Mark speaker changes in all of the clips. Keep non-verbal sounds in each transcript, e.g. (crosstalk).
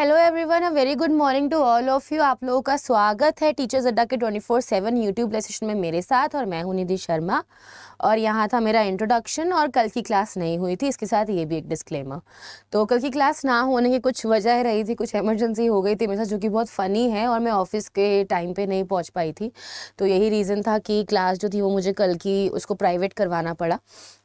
Speaker 1: Hello everyone a very good morning to all of you आप लोगों का स्वागत है टीचर्स अड्डा के 24/7 फोर सेवन यूट्यूब सेशन में मेरे साथ और मैं हूं निधि शर्मा और यहाँ था मेरा इंट्रोडक्शन और कल की क्लास नहीं हुई थी इसके साथ ये भी एक डिस्क्लेमर तो कल की क्लास ना होने की कुछ वजह रही थी कुछ इमरजेंसी हो गई थी मेरे साथ जो कि बहुत फ़नी है और मैं ऑफिस के टाइम पर नहीं पहुँच पाई थी तो यही रीज़न था कि क्लास जो थी वो मुझे कल की उसको प्राइवेट करवाना पड़ा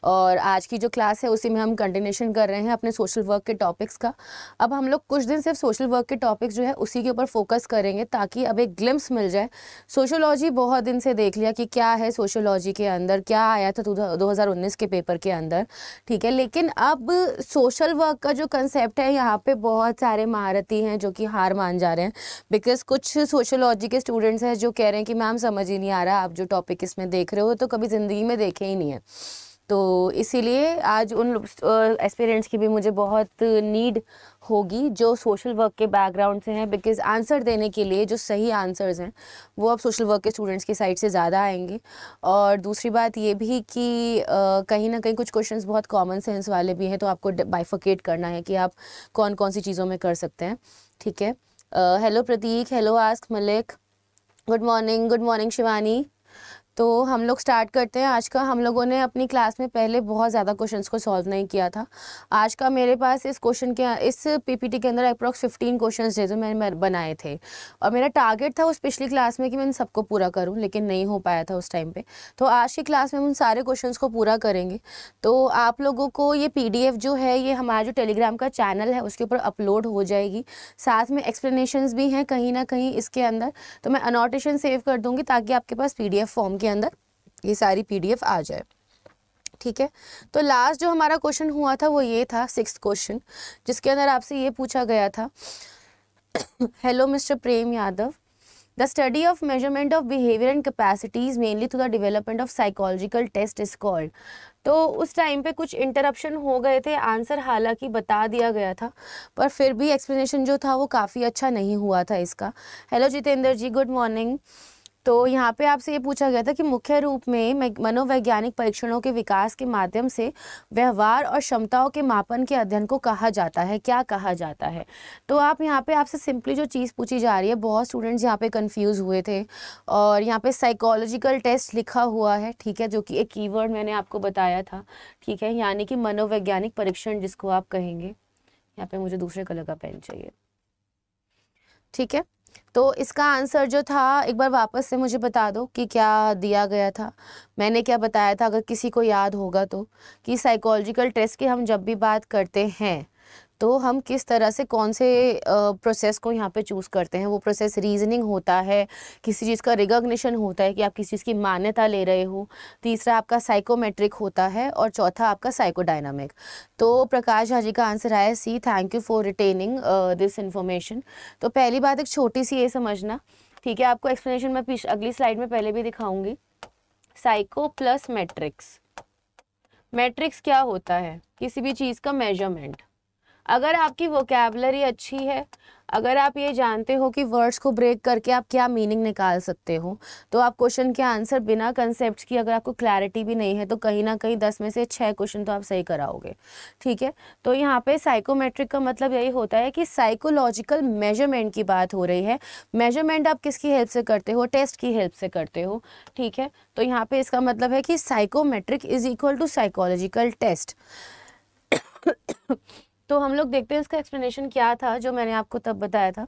Speaker 1: और आज की जो क्लास है उसी में हम कंटिन्यूशन कर रहे हैं अपने सोशल वर्क के टॉपिक्स का अब हम लोग कुछ दिन सिर्फ सोशल वर्क के टॉपिक्स जो है उसी के ऊपर फोकस करेंगे ताकि अब एक ग्लिम्स मिल जाए सोशोलॉजी बहुत दिन से देख लिया कि क्या है सोशोलॉजी के अंदर क्या आया था दो के पेपर के अंदर ठीक है लेकिन अब सोशल वर्क का जो कंसेप्ट है यहाँ पर बहुत सारे महारती हैं जो कि हार मान जा रहे हैं बिकॉज कुछ सोशोलॉजी के स्टूडेंट्स हैं जो कह रहे हैं कि मैम समझ ही नहीं आ रहा आप जो टॉपिक इसमें देख रहे हो तो कभी ज़िंदगी में देखे ही नहीं है तो इसीलिए आज उन एस्पिरेंट्स की भी मुझे बहुत नीड होगी जो सोशल वर्क के बैकग्राउंड से हैं बिकॉज आंसर देने के लिए जो सही आंसर्स हैं वो अब सोशल वर्क के स्टूडेंट्स की साइड से ज़्यादा आएंगे और दूसरी बात ये भी कि कहीं ना कहीं कुछ क्वेश्चंस बहुत कॉमन सेंस वाले भी हैं तो आपको बाइफोकेट करना है कि आप कौन कौन सी चीज़ों में कर सकते हैं ठीक है हेलो प्रतीक हेलो आस्क Malik good morning good morning Shivani तो हम लोग स्टार्ट करते हैं आज का हम लोगों ने अपनी क्लास में पहले बहुत ज़्यादा क्वेश्चंस को सॉल्व नहीं किया था आज का मेरे पास इस क्वेश्चन के इस पीपीटी के अंदर अप्रॉक्स फिफ्टीन क्वेश्चंस जो मैंने बनाए थे और मेरा टारगेट था उस पिछली क्लास में कि मैं इन सबको पूरा करूँ लेकिन नहीं हो पाया था उस टाइम पर तो आज की क्लास में हम उन सारे क्वेश्चन को पूरा करेंगे तो आप लोगों को ये पी जो है ये हमारा जो टेलीग्राम का चैनल है उसके ऊपर अपलोड हो जाएगी साथ में एक्सप्लेनेशंस भी हैं कहीं ना कहीं इसके अंदर तो मैं अनोटेशन सेव कर दूँगी ताकि आपके पास पी फॉर्म के अंदर ये सारी पी आ जाए ठीक है तो लास्ट जो हमारा क्वेश्चन हुआ था वो ये था सिक्स क्वेश्चन जिसके अंदर आपसे ये पूछा गया था hello mister Prem Yadav the study of measurement of behaviour and capacities mainly through the development of psychological test is called तो उस टाइम पे कुछ इंटरप्शन हो गए थे आंसर हालांकि बता दिया गया था पर फिर भी एक्सप्लेनेशन जो था वो काफ़ी अच्छा नहीं हुआ था इसका hello Jitendra ji good morning तो यहाँ पे आपसे ये पूछा गया था कि मुख्य रूप में मनोवैज्ञानिक परीक्षणों के विकास के माध्यम से व्यवहार और क्षमताओं के मापन के अध्ययन को कहा जाता है क्या कहा जाता है तो आप यहाँ पे आपसे सिंपली जो चीज़ पूछी जा रही है बहुत स्टूडेंट्स यहाँ पे कंफ्यूज हुए थे और यहाँ पे साइकोलॉजिकल टेस्ट लिखा हुआ है ठीक है जो कि एक की मैंने आपको बताया था ठीक है यानी कि मनोवैज्ञानिक परीक्षण जिसको आप कहेंगे यहाँ पे मुझे दूसरे कलर का पेन चाहिए ठीक है तो इसका आंसर जो था एक बार वापस से मुझे बता दो कि क्या दिया गया था मैंने क्या बताया था अगर किसी को याद होगा तो कि साइकोलॉजिकल टेस्ट की हम जब भी बात करते हैं तो हम किस तरह से कौन से प्रोसेस को यहाँ पे चूज़ करते हैं वो प्रोसेस रीजनिंग होता है किसी चीज़ का रिकॉग्निशन होता है कि आप किसी चीज़ की मान्यता ले रहे हो तीसरा आपका साइकोमेट्रिक होता है और चौथा आपका साइकोडाइनामिक तो प्रकाश झा जी का आंसर आया C thank you for retaining this information तो पहली बात एक छोटी सी ये समझना ठीक है आपको एक्सप्लेनेशन मैं पीछे अगली स्लाइड में पहले भी दिखाऊंगी साइको प्लस मैट्रिक्स मैट्रिक्स क्या होता है किसी भी चीज़ का मेजरमेंट अगर आपकी वोकेबलरी अच्छी है अगर आप ये जानते हो कि वर्ड्स को ब्रेक करके आप क्या मीनिंग निकाल सकते हो तो आप क्वेश्चन के आंसर बिना कंसेप्ट की अगर आपको क्लैरिटी भी नहीं है तो कहीं ना कहीं दस में से छः क्वेश्चन तो आप सही कराओगे ठीक है तो यहाँ पे साइकोमेट्रिक का मतलब यही होता है कि साइकोलॉजिकल मेजरमेंट की बात हो रही है मेजरमेंट आप किसकी हेल्प से करते हो टेस्ट की हेल्प से करते हो ठीक है तो यहाँ पर इसका मतलब है कि psychometric is equal to psychological test तो हम लोग देखते हैं इसका एक्सप्लेनेशन क्या था जो मैंने आपको तब बताया था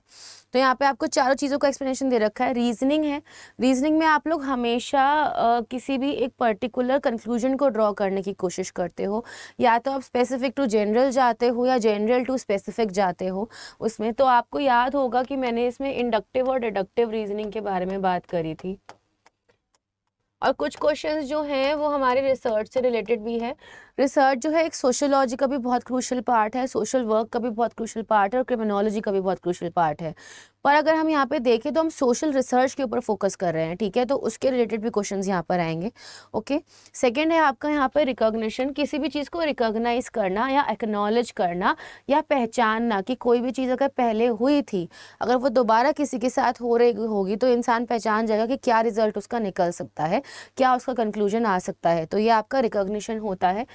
Speaker 1: तो यहाँ पे आपको चारों चीज़ों का एक्सप्लेनेशन दे रखा है रीजनिंग है रीजनिंग में आप लोग हमेशा आ, किसी भी एक पर्टिकुलर कंक्लूजन को ड्रॉ करने की कोशिश करते हो या तो आप स्पेसिफिक टू जनरल जाते हो या जनरल टू स्पेसिफिक जाते हो उसमें तो आपको याद होगा कि मैंने इसमें इंडक्टिव और डिडक्टिव रीजनिंग के बारे में बात करी थी और कुछ क्वेश्चंस जो हैं वो हमारे रिसर्च से रिलेटेड भी है रिसर्च जो है एक सोशोलॉजी का भी बहुत क्रूशल पार्ट है सोशल वर्क का भी बहुत क्रूशल पार्ट है और क्रिमिनोलॉजी का भी बहुत क्रूशल पार्ट है और अगर हम यहाँ पे देखें तो हम सोशल रिसर्च के ऊपर फोकस कर रहे हैं ठीक है तो उसके रिलेटेड भी क्वेश्चन यहाँ पर आएंगे ओके सेकेंड है आपका यहाँ पर रिकॉग्निशन किसी भी चीज़ को रिकोगनाइज करना या एक्नॉलेज करना या पहचानना कि कोई भी चीज़ अगर पहले हुई थी अगर वो दोबारा किसी के साथ हो रही होगी तो इंसान पहचान जाएगा कि क्या रिजल्ट उसका निकल सकता है क्या उसका कंक्लूजन आ सकता है तो ये आपका रिकॉग्निशन होता है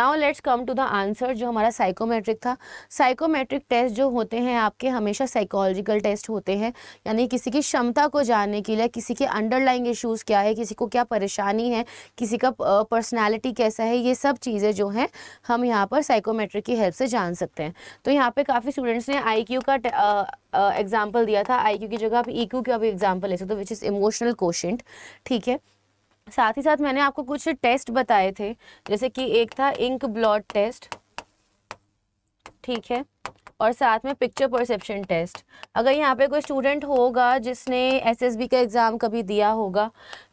Speaker 1: now let's come to the answer जो हमारा साइकोमेट्रिक था साइकोमेट्रिक टेस्ट जो होते हैं आपके हमेशा साइकोलॉजिकल टेस्ट होते होते हैं यानी किसी की क्षमता को जानने के लिए किसी के अंडरलाइंग इश्यूज़ क्या है किसी को क्या परेशानी है किसी का पर्सनैलिटी कैसा है ये सब चीज़ें जो हैं हम यहाँ पर साइकोमेट्रिक की हेल्प से जान सकते हैं तो यहाँ पर काफ़ी स्टूडेंट्स ने आई का एग्जाम्पल दिया था आई की जगह आप ई क्यू का भी एग्जाम्पल ले सकते हो विच इज़ इमोशनल क्वेश्चन ठीक है साथ ही साथ मैंने आपको कुछ टेस्ट बताए थे जैसे कि एक था इंक ब्लॉड टेस्ट ठीक है और साथ में पिक्चर परसेप्शन टेस्ट अगर यहाँ पे कोई स्टूडेंट होगा जिसने एसएसबी का एग्ज़ाम कभी दिया होगा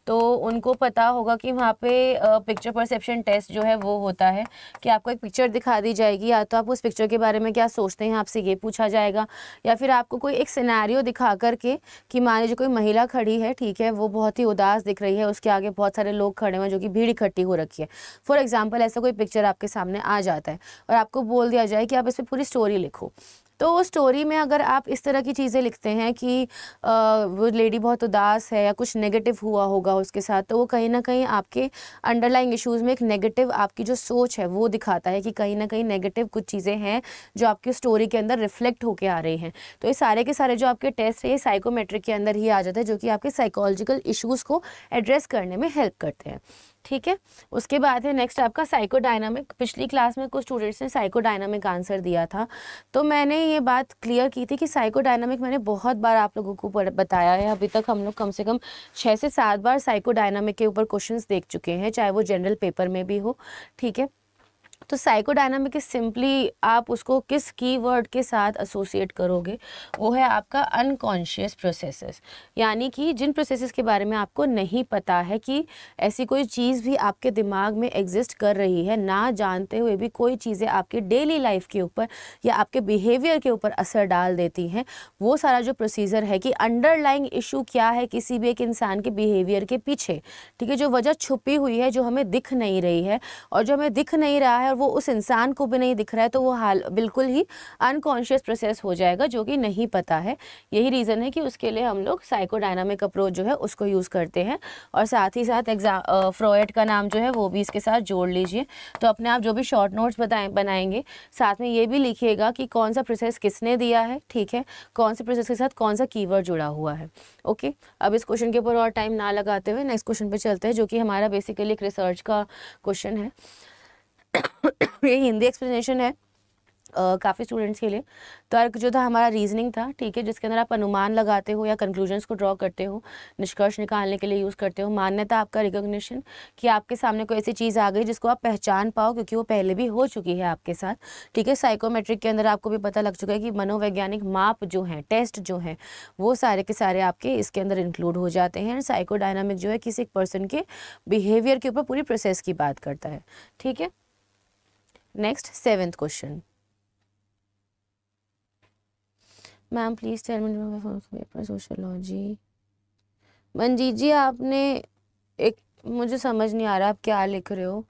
Speaker 1: तो उनको पता होगा कि वहाँ पे पिक्चर परसेप्शन टेस्ट जो है वो होता है कि आपको एक पिक्चर दिखा दी जाएगी या तो आप उस पिक्चर के बारे में क्या सोचते हैं आपसे ये पूछा जाएगा या फिर आपको कोई एक सिनेरियो दिखा करके कि मान लीजिए कोई महिला खड़ी है ठीक है वो बहुत ही उदास दिख रही है उसके आगे बहुत सारे लोग खड़े हैं जो कि भीड़ इकट्ठी हो रखी है फॉर एग्जाम्पल ऐसा कोई पिक्चर आपके सामने आ जाता है और आपको बोल दिया जाए कि आप इस पर पूरी स्टोरी लिखो तो स्टोरी में अगर आप इस तरह की चीज़ें लिखते हैं कि आ, वो लेडी बहुत उदास है या कुछ नेगेटिव हुआ होगा उसके साथ तो वो कहीं ना कहीं आपके अंडरलाइंग इश्यूज़ में एक नेगेटिव आपकी जो सोच है वो दिखाता है कि कहीं ना कहीं नेगेटिव कुछ चीज़ें हैं जो आपकी स्टोरी के अंदर रिफ्लेक्ट होकर आ रही हैं तो ये सारे के सारे जो आपके टेस्ट है ये साइकोमेट्रिक के अंदर ही आ जाते हैं जो कि आपके साइकोलॉजिकल इशूज़ को एड्रेस करने में हेल्प करते हैं ठीक है उसके बाद है नेक्स्ट आपका साइकोडायनामिक पिछली क्लास में कुछ स्टूडेंट्स ने साइकोडायनामिक आंसर दिया था तो मैंने ये बात क्लियर की थी कि साइकोडायनामिक मैंने बहुत बार आप लोगों को बताया है अभी तक हम लोग कम से कम छः से सात बार साइकोडायनामिक के ऊपर क्वेश्चंस देख चुके हैं चाहे वो जनरल पेपर में भी हो ठीक है तो साइको डायनामिक सिंपली आप उसको किस कीवर्ड के साथ एसोसिएट करोगे वो है आपका अनकॉन्शियस प्रोसेसेस यानी कि जिन प्रोसेसेस के बारे में आपको नहीं पता है कि ऐसी कोई चीज़ भी आपके दिमाग में एग्जिस्ट कर रही है ना जानते हुए भी कोई चीज़ें आपकी डेली लाइफ के ऊपर या आपके बिहेवियर के ऊपर असर डाल देती हैं वो सारा जो प्रोसीजर है कि अंडरलाइंग इशू क्या है किसी भी एक इंसान के बिहेवियर के पीछे ठीक है जो वजह छुपी हुई है जो हमें दिख नहीं रही है और जो हमें दिख नहीं रहा है और वो उस इंसान को भी नहीं दिख रहा है तो वो हाल बिल्कुल ही अनकॉन्शियस प्रोसेस हो जाएगा जो कि नहीं पता है यही रीज़न है कि उसके लिए हम लोग साइकोडाइनामिक अप्रोच जो है उसको यूज़ करते हैं और साथ ही साथ एग्जाम फ्रॉयड का नाम जो है वो भी इसके साथ जोड़ लीजिए तो अपने आप जो भी शॉर्ट नोट्स बताए बनाएंगे साथ में ये भी लिखिएगा कि कौन सा प्रोसेस किसने दिया है ठीक है कौन से प्रोसेस के साथ कौन सा कीवर्ड जुड़ा हुआ है ओके अब इस क्वेश्चन के ऊपर और टाइम ना लगाते हुए नेक्स्ट क्वेश्चन पर चलते हैं जो कि हमारा बेसिकली एक रिसर्च का क्वेश्चन है (coughs) ये हिंदी एक्सप्लेनेशन है Uh, काफ़ी स्टूडेंट्स के लिए तर्क तो जो था हमारा रीजनिंग था ठीक है जिसके अंदर आप अनुमान लगाते हो या कंक्लूजन्स को ड्रॉ करते हो निष्कर्ष निकालने के लिए यूज़ करते हो मान्यता आपका रिकॉग्निशन कि आपके सामने कोई ऐसी चीज़ आ गई जिसको आप पहचान पाओ क्योंकि वो पहले भी हो चुकी है आपके साथ ठीक है साइकोमेट्रिक के अंदर आपको भी पता लग चुका है कि मनोवैज्ञानिक माप जो हैं टेस्ट जो हैं वो सारे के सारे आपके इसके अंदर इंक्लूड हो जाते हैं साइकोडायनामिक जो है किसी एक पर्सन के बिहेवियर के ऊपर पूरी प्रोसेस की बात करता है ठीक है next seventh question ma'am please tell me paper sociology Manjeet ji आपने एक मुझे समझ नहीं आ रहा आप क्या लिख रहे हो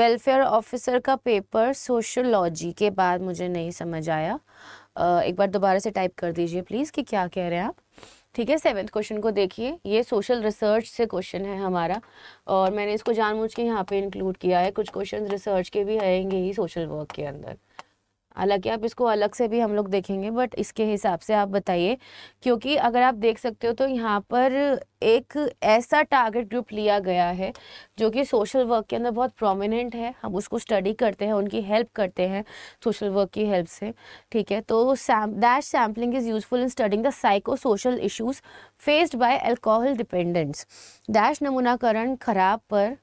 Speaker 1: वेलफेयर ऑफिसर का पेपर सोशोलॉजी के बाद मुझे नहीं समझ आया एक बार दोबारा से टाइप कर दीजिए प्लीज़ कि क्या कह रहे हैं आप ठीक है सेवेंथ क्वेश्चन को देखिए ये सोशल रिसर्च से क्वेश्चन है हमारा और मैंने इसको जानबूझ के यहाँ पे इंक्लूड किया है कुछ क्वेश्चन रिसर्च के भी आएंगे ही सोशल वर्क के अंदर हालांकि आप इसको अलग से भी हम लोग देखेंगे बट इसके हिसाब से आप बताइए क्योंकि अगर आप देख सकते हो तो यहाँ पर एक ऐसा टारगेट ग्रुप लिया गया है जो कि सोशल वर्क के अंदर बहुत प्रोमिनेंट है हम उसको स्टडी करते हैं उनकी हेल्प करते हैं सोशल वर्क की हेल्प से ठीक है तो sam sampling is useful in studying the psycho social issues faced by alcohol dependents dash नमूनाकरण खराब पर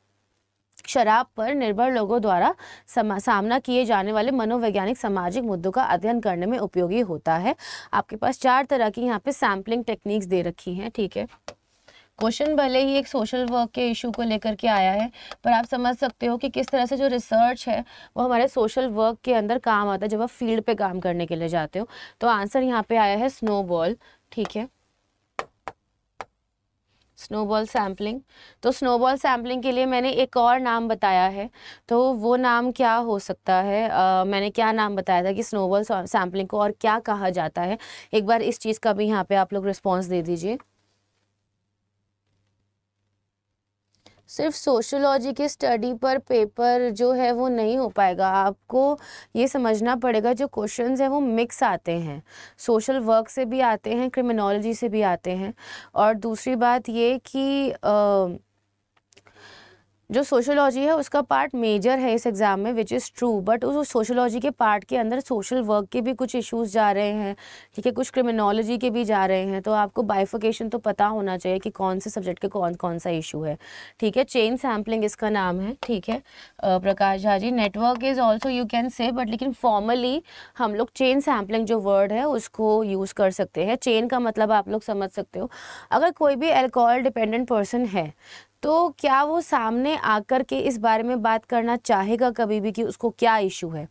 Speaker 1: शराब पर निर्भर लोगों द्वारा सामना किए जाने वाले मनोवैज्ञानिक सामाजिक मुद्दों का अध्ययन करने में उपयोगी होता है आपके पास चार तरह की यहाँ पे सैम्पलिंग टेक्निक्स दे रखी हैं ठीक है क्वेश्चन भले ही एक सोशल वर्क के इशू को लेकर के आया है पर आप समझ सकते हो कि किस तरह से जो रिसर्च है वो हमारे सोशल वर्क के अंदर काम आता है जब आप फील्ड पे काम करने के लिए जाते हो तो आंसर यहाँ पे आया है स्नोबॉल ठीक है स्नोबॉल सैम्पलिंग तो स्नोबॉल सैम्पलिंग के लिए मैंने एक और नाम बताया है तो वो नाम क्या हो सकता है आ, मैंने क्या नाम बताया था कि स्नोबॉल सैम्पलिंग को और क्या कहा जाता है एक बार इस चीज़ का भी यहाँ पे आप लोग रिस्पॉन्स दे दीजिए सिर्फ सोशोलॉजी के स्टडी पर पेपर जो है वो नहीं हो पाएगा आपको ये समझना पड़ेगा जो क्वेश्चन हैं वो मिक्स आते हैं सोशल वर्क से भी आते हैं क्रिमिनोलॉजी से भी आते हैं और दूसरी बात ये कि आ, जो सोशोलॉजी है उसका पार्ट मेजर है इस एग्ज़ाम में विच इज़ ट्रू बट उस सोशोलॉजी के पार्ट के अंदर सोशल वर्क के भी कुछ इश्यूज जा रहे हैं ठीक है कुछ क्रिमिनोलॉजी के भी जा रहे हैं तो आपको बाइफोकेशन तो पता होना चाहिए कि कौन से सब्जेक्ट के कौन कौन सा इशू है ठीक है चेन सैम्पलिंग इसका नाम है ठीक है Prakash Jha ji network is also you can say but लेकिन फॉर्मली हम लोग चेन सैम्पलिंग जो वर्ड है उसको यूज़ कर सकते हैं चेन का मतलब आप लोग समझ सकते हो अगर कोई भी एल्कोहल डिपेंडेंट पर्सन है तो क्या वो सामने आकर के इस बारे में बात करना चाहेगा कभी भी कि उसको क्या इशू है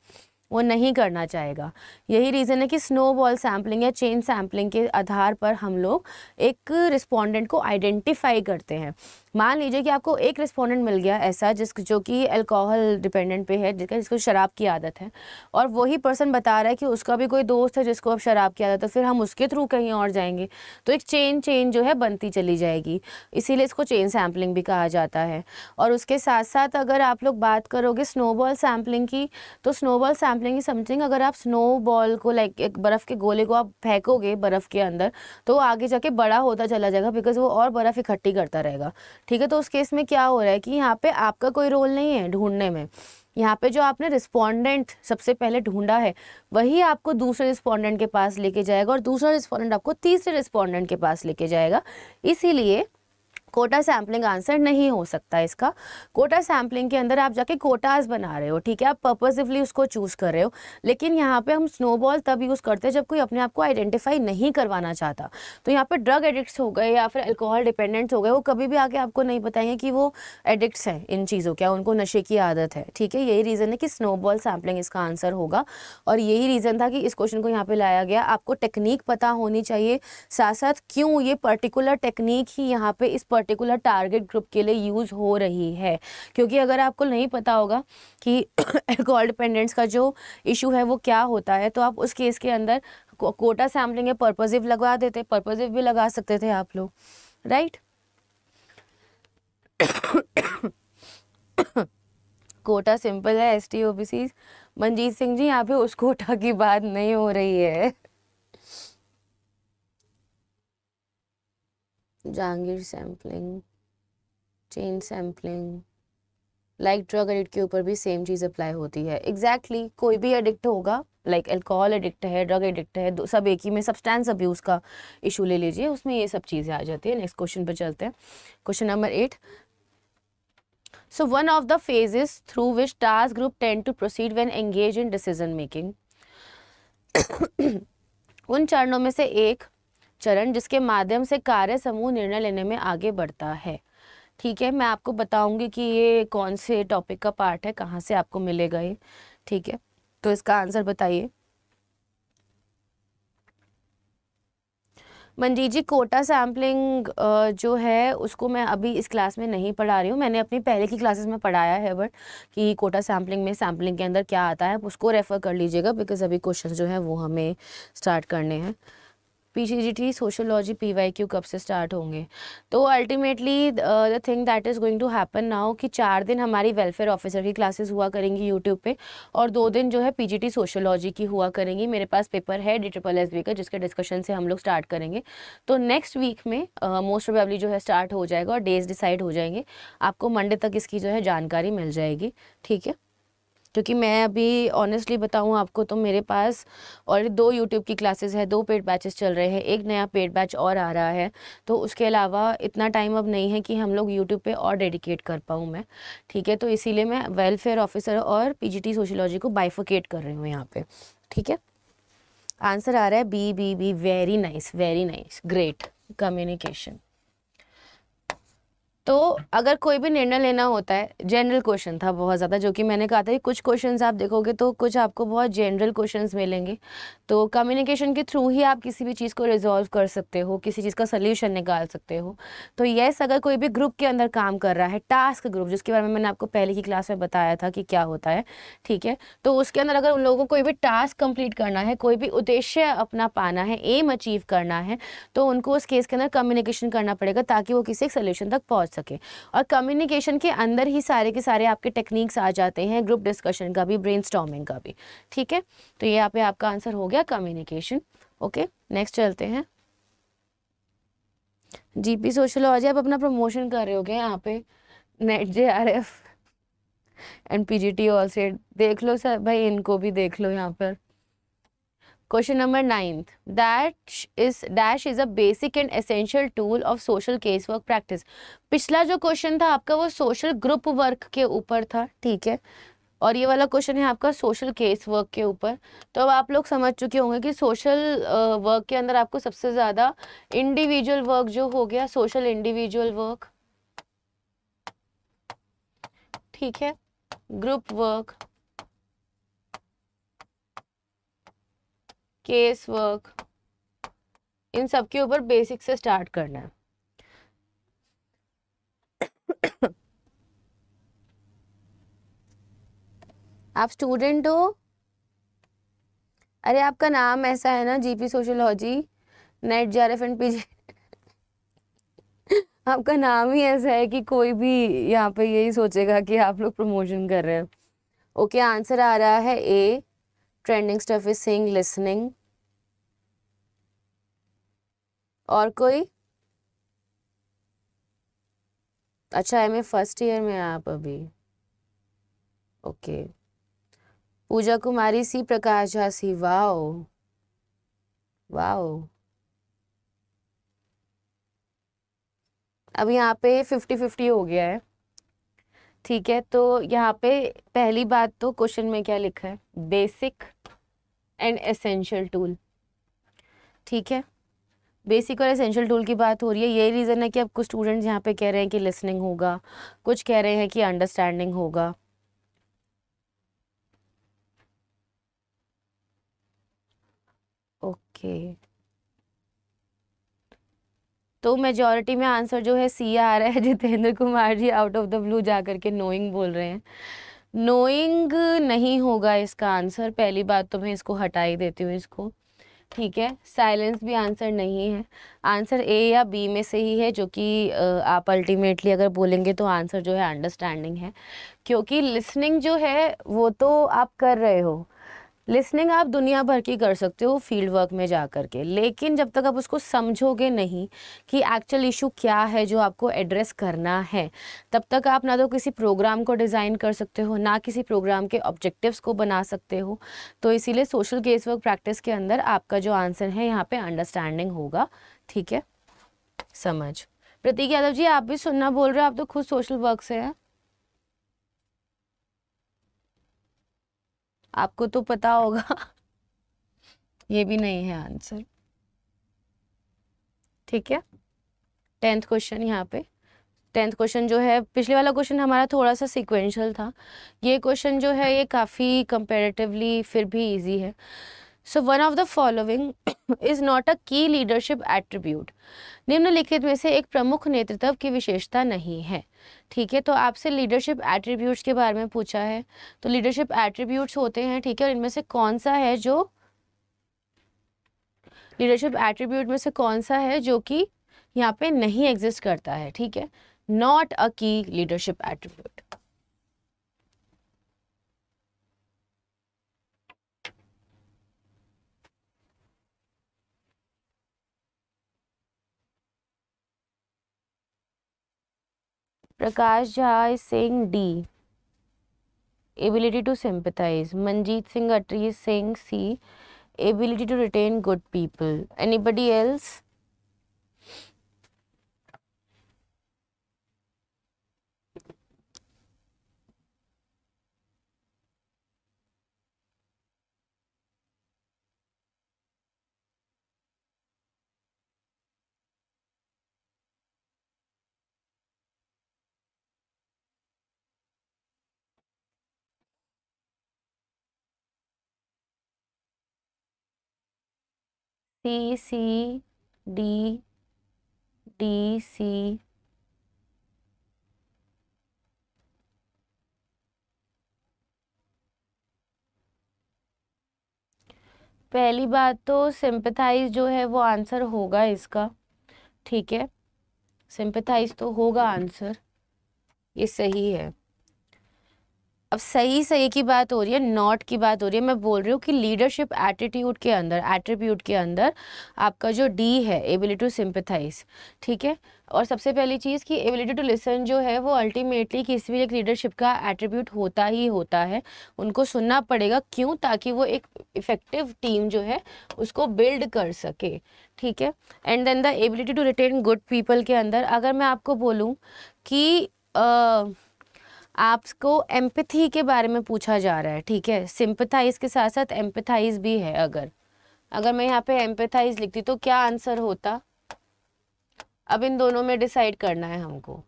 Speaker 1: वो नहीं करना चाहेगा यही रीज़न है कि स्नो बॉल सैम्पलिंग या चेन सैम्पलिंग के आधार पर हम लोग एक रिस्पोंडेंट को आइडेंटिफाई करते हैं मान लीजिए कि आपको एक रिस्पोंडेंट मिल गया ऐसा जिस जो कि अल्कोहल डिपेंडेंट पे है जिसका जिसको शराब की आदत है और वही पर्सन बता रहा है कि उसका भी कोई दोस्त है जिसको अब शराब की आदत है फिर हम उसके थ्रू कहीं और जाएंगे तो एक चेन चेन जो है बनती चली जाएगी इसीलिए इसको चेन सैम्पलिंग भी कहा जाता है और उसके साथ साथ अगर आप लोग बात करोगे स्नोबॉल सैम्पलिंग की तो स्नोबॉल सैम्पलिंग समथिंग अगर आप स्नोबॉल को लाइक एक बर्फ़ के गोले को आप फेंकोगे बर्फ़ के अंदर तो वो आगे जाके बड़ा होता चला जाएगा बिकॉज वो और बर्फ़ इकट्ठी करता रहेगा ठीक है तो उस केस में क्या हो रहा है कि यहाँ पे आपका कोई रोल नहीं है ढूंढने में यहाँ पे जो आपने रिस्पोंडेंट सबसे पहले ढूंढा है वही आपको दूसरे रिस्पोंडेंट के पास लेके जाएगा और दूसरा रिस्पोंडेंट आपको तीसरे रिस्पोंडेंट के पास लेके जाएगा इसीलिए कोटा सैम्पलिंग आंसर नहीं हो सकता इसका कोटा सैम्पलिंग के अंदर आप जाके कोटाज बना रहे हो ठीक है आप पर्पजिवली उसको चूज़ कर रहे हो लेकिन यहाँ पे हम स्नोबॉल तब यूज़ करते हैं जब कोई अपने आप को आइडेंटिफाई नहीं करवाना चाहता तो यहाँ पे ड्रग एडिक्ट्स हो गए या फिर अल्कोहल डिपेंडेंट्स हो गए वो कभी भी आके आपको नहीं बताएंगे कि वो एडिक्ट्स हैं इन चीज़ों क्या उनको नशे की आदत है ठीक है यही रीज़न है कि स्नोबॉल सैम्पलिंग इसका आंसर होगा और यही रीज़न था कि इस क्वेश्चन को यहाँ पर लाया गया आपको टेक्निक पता होनी चाहिए साथ साथ क्यों ये पर्टिकुलर टेक्निक ही यहाँ पर इस पर्टिकुलर टारगेट ग्रुप के लिए यूज़ हो रही है क्योंकि अगर आपको नहीं पता होगा कि एल्कोहल (coughs) डिपेंडेंट्स का जो इशू है वो क्या होता है तो आप उस केस के अंदर कोटा सैम्पलिंग या पर्पजिव लगवा देते पर्पजिव भी लगा सकते थे आप लोग राइट कोटा सिंपल है S T O B C Manjeet Singh ji यहाँ पे उस कोटा की बात नहीं हो रही है जहांगीर sampling chain sampling like drug addict के ऊपर भी सेम चीज़ अप्लाई होती है एग्जैक्टली exactly, कोई भी एडिक्ट होगा लाइक अल्कोहल एडिक्ट है ड्रग एडिक्ट है सब एक ही में सब्सटेंस अब्यूज़ का इशू ले लीजिए उसमें ये सब चीज़ें आ जाती है नेक्स्ट क्वेश्चन पर चलते हैं question number eight so one of the phases through which task group tend to proceed when engage in decision making उन चरणों में से एक चरण जिसके माध्यम से कार्य समूह निर्णय लेने में आगे बढ़ता है ठीक है मैं आपको बताऊंगी कि ये कौन से टॉपिक का पार्ट है कहाँ से आपको मिलेगा ये ठीक है तो इसका आंसर बताइए मंजीत जी कोटा सैम्पलिंग जो है उसको मैं अभी इस क्लास में नहीं पढ़ा रही हूँ मैंने अपनी पहले की क्लासेस में पढ़ाया है बट कि कोटा सैम्पलिंग में सैम्पलिंग के अंदर क्या आता है उसको रेफ़र कर लीजिएगा बिकॉज अभी क्वेश्चन जो है वो हमें स्टार्ट करने हैं P sociology P Y Q कब से स्टार्ट होंगे तो ultimately the thing that is going to happen now कि चार दिन हमारी वेलफेयर ऑफिसर की क्लासेस हुआ करेंगी यूट्यूब पे और दो दिन जो है पी सोशोलॉजी की हुआ करेंगी मेरे पास पेपर है डी ट्रिपल एस बी का जिसके डिस्कशन से हम लोग स्टार्ट करेंगे तो नेक्स्ट वीक में मोस्ट uh, प्रोबेबली जो है स्टार्ट हो जाएगा और डेज डिसाइड हो जाएंगे आपको मंडे तक इसकी जो है जानकारी मिल जाएगी ठीक है क्योंकि मैं अभी ऑनेस्टली बताऊँ आपको तो मेरे पास और दो यूट्यूब की क्लासेस है दो पेड बैचेस चल रहे हैं एक नया पेड बैच और आ रहा है तो उसके अलावा इतना टाइम अब नहीं है कि हम लोग यूट्यूब पे और डेडिकेट कर पाऊँ मैं ठीक है तो इसीलिए मैं वेलफेयर ऑफिसर और पी सोशियोलॉजी को बाइफोकेट कर रही हूँ यहाँ पर ठीक है आंसर आ रहा है B B B very nice very nice great communication तो अगर कोई भी निर्णय लेना होता है जनरल क्वेश्चन था बहुत ज़्यादा जो कि मैंने कहा था कि कुछ क्वेश्चंस आप देखोगे तो कुछ आपको बहुत जनरल क्वेश्चंस मिलेंगे तो कम्युनिकेशन के थ्रू ही आप किसी भी चीज़ को रिजॉल्व कर सकते हो किसी चीज़ का सोल्यूशन निकाल सकते हो तो येस अगर कोई भी ग्रुप के अंदर काम कर रहा है टास्क ग्रुप जिसके बारे में मैंने आपको पहले की क्लास में बताया था कि क्या होता है ठीक है तो उसके अंदर अगर उन लोगों को कोई भी टास्क कंप्लीट करना है कोई भी उद्देश्य अपना पाना है एम अचीव करना है तो उनको उस केस के अंदर कम्युनिकेशन करना पड़ेगा ताकि वो किसी एक सोल्यूशन तक पहुँच सके और कम्युनिकेशन के अंदर ही सारे के सारे आपके टेक्निक्स आ जाते हैं ग्रुप डिस्कशन का भी ब्रेन का भी ठीक है तो ये यहाँ पे आपका आंसर हो गया कम्युनिकेशन ओके नेक्स्ट चलते हैं जीपी सोशलॉजी आप अपना प्रमोशन कर रहे हो गए यहाँ पे NET J R F and P G T all set देख लो सर भाई इनको भी देख लो यहाँ पर number ninth 9th. Is dash is a basic and essential tool of social case work practice पिछला जो क्वेश्चन था आपका वो सोशल ग्रुप वर्क के ऊपर था ठीक है और ये वाला क्वेश्चन है आपका सोशल केस वर्क के ऊपर तो अब आप लोग समझ चुके होंगे कि सोशल वर्क के अंदर आपको सबसे ज़्यादा इंडिविजुअल वर्क जो हो गया सोशल इंडिविजुअल वर्क ठीक है ग्रुप वर्क केस वर्क इन सब के ऊपर बेसिक से स्टार्ट करना है आप स्टूडेंट हो अरे आपका नाम ऐसा है ना GP sociology NET J R F and PG आपका नाम ही ऐसा है कि कोई भी यहाँ पे यही सोचेगा कि आप लोग प्रमोशन कर रहे हैं ओके okay, आंसर आ रहा है A trending stuff is sing listening और कोई अच्छा एम ए फर्स्ट ईयर में आप अभी okay Pooja Kumari C Prakash Jha C wow wow अब यहाँ पे फिफ्टी फिफ्टी हो गया है ठीक है तो यहाँ पे पहली बात तो क्वेश्चन में क्या लिखा है बेसिक एंड एसेंशियल टूल ठीक है बेसिक और एसेंशियल टूल की बात हो रही है यही रीज़न है कि अब कुछ स्टूडेंट्स यहाँ पे कह रहे हैं कि लिसनिंग होगा कुछ कह रहे हैं कि अंडरस्टैंडिंग होगा ओके तो मेजॉरिटी में आंसर जो है सी आ रहा है Jitendra Kumar ji out of the blue जा करके नोइंग बोल रहे हैं नोइंग नहीं होगा इसका आंसर पहली बात तो मैं इसको हटा ही देती हूँ इसको ठीक है साइलेंस भी आंसर नहीं है आंसर ए या बी में से ही है जो कि आप अल्टीमेटली अगर बोलेंगे तो आंसर जो है अंडरस्टैंडिंग है क्योंकि लिसनिंग जो है वो तो आप कर रहे हो लिसनिंग आप दुनिया भर की कर सकते हो फील्ड वर्क में जा कर के लेकिन जब तक आप उसको समझोगे नहीं कि एक्चुअल इशू क्या है जो आपको एड्रेस करना है तब तक आप ना तो किसी प्रोग्राम को डिज़ाइन कर सकते हो ना किसी प्रोग्राम के ऑब्जेक्टिव्स को बना सकते हो तो इसीलिए सोशल केस वर्क प्रैक्टिस के अंदर आपका जो आंसर है यहाँ पर अंडरस्टैंडिंग होगा ठीक है समझ प्रतीक यादव जी आप भी सुनना बोल रहे हो आप तो खुद सोशल वर्क से हैं आपको तो पता होगा ये भी नहीं है आंसर ठीक है टेंथ क्वेश्चन यहाँ पे टेंथ क्वेश्चन जो है पिछले वाला क्वेश्चन हमारा थोड़ा सा सिक्वेंशियल था ये क्वेश्चन जो है ये काफ़ी कंपेरेटिवली फिर भी इजी है so one of the following is not a key leadership attribute निम्नलिखित में से एक प्रमुख नेतृत्व की विशेषता नहीं है ठीक है तो आपसे लीडरशिप एट्रीब्यूट्स के बारे में पूछा है तो लीडरशिप एट्रीब्यूट्स होते हैं ठीक है और इनमें से कौन सा है जो लीडरशिप एट्रीब्यूट में से कौन सा है जो कि यहाँ पे नहीं एग्जिस्ट करता है ठीक है not a key leadership attribute Prakash Jha is saying D. Ability to sympathize. Manjeet Singh Atri is saying C. Ability to retain good people. Anybody else? C C D D C पहली बात तो sympathise जो है वो answer होगा इसका ठीक है सिंपथाइज तो होगा आंसर ये सही है अब सही सही की बात हो रही है नॉट की बात हो रही है मैं बोल रही हूँ कि लीडरशिप एटीट्यूड के अंदर एट्रीब्यूट के अंदर आपका जो डी है एबिलिटी टू सिंपथाइज ठीक है और सबसे पहली चीज़ कि एबिलिटी टू लिसन जो है वो अल्टीमेटली किसी भी एक लीडरशिप का एट्रीब्यूट होता ही होता है उनको सुनना पड़ेगा क्यों ताकि वो एक इफ़ेक्टिव टीम जो है उसको बिल्ड कर सके ठीक है and then the ability to retain good people के अंदर अगर मैं आपको बोलूँ कि uh, आपको एम्पथी के बारे में पूछा जा रहा है ठीक है सिंपथाइज के साथ साथ एम्पथाइज भी है अगर अगर मैं यहाँ पे एम्पथाइज लिखती तो क्या आंसर होता अब इन दोनों में डिसाइड करना है हमको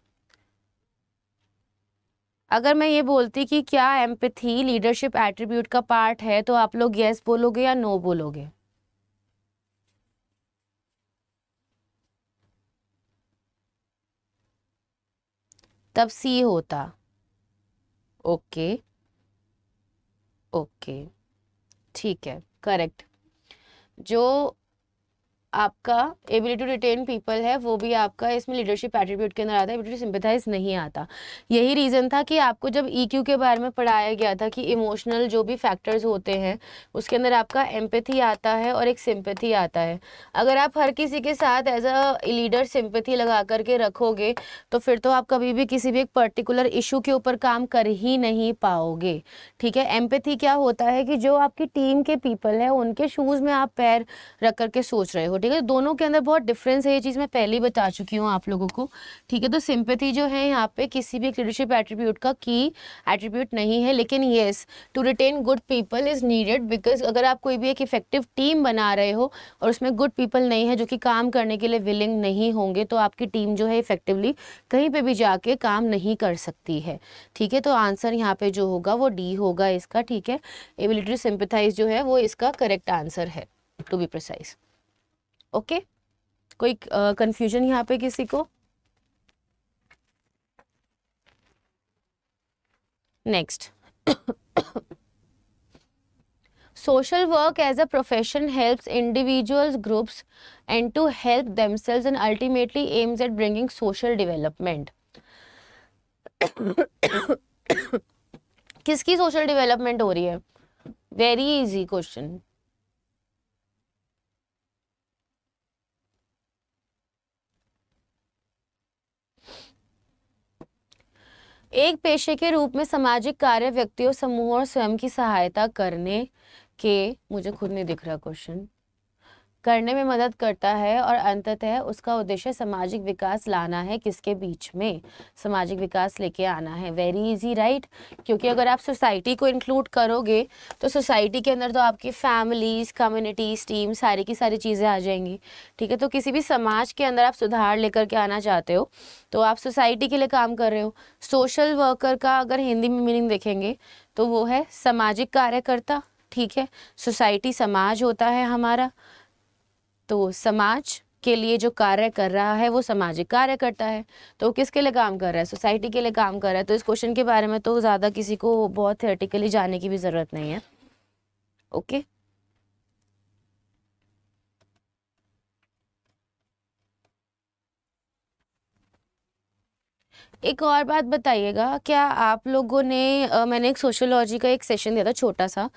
Speaker 1: अगर मैं ये बोलती कि क्या एम्पथी लीडरशिप एट्रीब्यूट का पार्ट है तो आप लोग यस बोलोगे या नो बोलोगे तब सी होता ओके ओके ठीक है करेक्ट जो आपका एबिलिटी टू डिटेन पीपल है वो भी आपका इसमें लीडरशिप एट्रीब्यूट के अंदर आता है एबिलिटी सिंपथाइज नहीं आता यही रीज़न था कि आपको जब ईक्यू e के बारे में पढ़ाया गया था कि इमोशनल जो भी फैक्टर्स होते हैं उसके अंदर आपका एम्पथी आता है और एक सिंपथी आता है अगर आप हर किसी के साथ एज अ लीडर सिंपथी लगा करके रखोगे तो फिर तो आप कभी भी किसी भी एक पर्टिकुलर इशू के ऊपर काम कर ही नहीं पाओगे ठीक है एम्पथी क्या होता है कि जो आपकी टीम के पीपल है उनके शूज़ में आप पैर रख करके सोच रहे हो ठीक है तो दोनों के अंदर बहुत डिफरेंस है ये चीज़ मैं पहले ही बता चुकी हूँ आप लोगों को ठीक है तो सिंपथी जो है यहाँ पे किसी भी लीडरशिप एट्रीब्यूट का की एट्रीब्यूट नहीं है लेकिन yes to retain good people is needed because अगर आप कोई भी एक इफेक्टिव टीम बना रहे हो और उसमें गुड पीपल नहीं है जो कि काम करने के लिए विलिंग नहीं होंगे तो आपकी टीम जो है इफेक्टिवली कहीं पर भी जाके काम नहीं कर सकती है ठीक है तो आंसर यहाँ पे जो होगा वो डी होगा इसका ठीक है एबिलिटी टू सिंपथाइज जो है वो इसका करेक्ट आंसर है टू बी प्रिसाइज़ ओके कोई कंफ्यूजन यहाँ पे किसी को next social work as a profession helps individuals groups and to help themselves and ultimately aims at bringing social development किसकी सोशल डेवलपमेंट हो रही है वेरी इजी क्वेश्चन एक पेशे के रूप में सामाजिक कार्य व्यक्तियों समूह और स्वयं की सहायता करने के मुझे खुद नहीं दिख रहा क्वेश्चन करने में मदद करता है और अंततः उसका उद्देश्य सामाजिक विकास लाना है किसके बीच में सामाजिक विकास लेके आना है वेरी इजी राइट क्योंकि अगर आप सोसाइटी को इंक्लूड करोगे तो सोसाइटी के अंदर तो आपकी फैमिलीज कम्युनिटीज टीम सारी की सारी चीज़ें आ जाएंगी ठीक है तो किसी भी समाज के अंदर आप सुधार लेकर के आना चाहते हो तो आप सोसाइटी के लिए काम कर रहे हो सोशल वर्कर का अगर हिंदी में मीनिंग देखेंगे तो वो है सामाजिक कार्यकर्ता ठीक है सोसाइटी समाज होता है हमारा तो समाज के लिए जो कार्य कर रहा है वो सामाजिक कार्य करता है तो वो किसके लिए काम कर रहा है सोसाइटी के लिए काम कर रहा है तो इस क्वेश्चन के बारे में तो ज़्यादा किसी को बहुत थेटिकली जाने की भी ज़रूरत नहीं है ओके okay? एक और बात बताइएगा क्या आप लोगों ने आ, मैंने एक सोशोलॉजी का एक सेशन दिया था छोटा सा